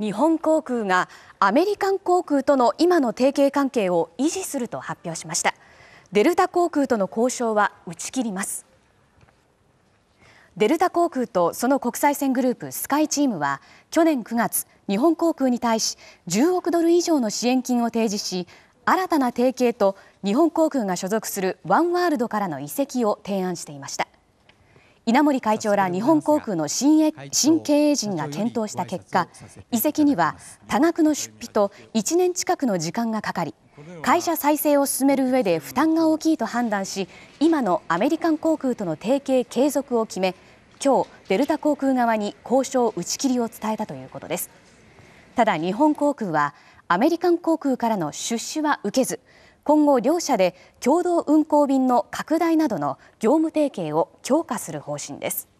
日本航空がアメリカン航空との今の提携関係を維持すると発表しましたデルタ航空との交渉は打ち切りますデルタ航空とその国際線グループスカイチームは去年9月日本航空に対し10億ドル以上の支援金を提示し新たな提携と日本航空が所属するワンワールドからの移籍を提案していました稲盛会長ら日本航空の新経営陣が検討した結果移籍には多額の出費と1年近くの時間がかかり会社再生を進めるうえで負担が大きいと判断し今のアメリカン航空との提携継続を決め今日、デルタ航空側に交渉打ち切りを伝えたということです。ただ日本航空はアメリカン航空からの出資は受けず今後、両社で共同運航便の拡大などの業務提携を強化する方針です。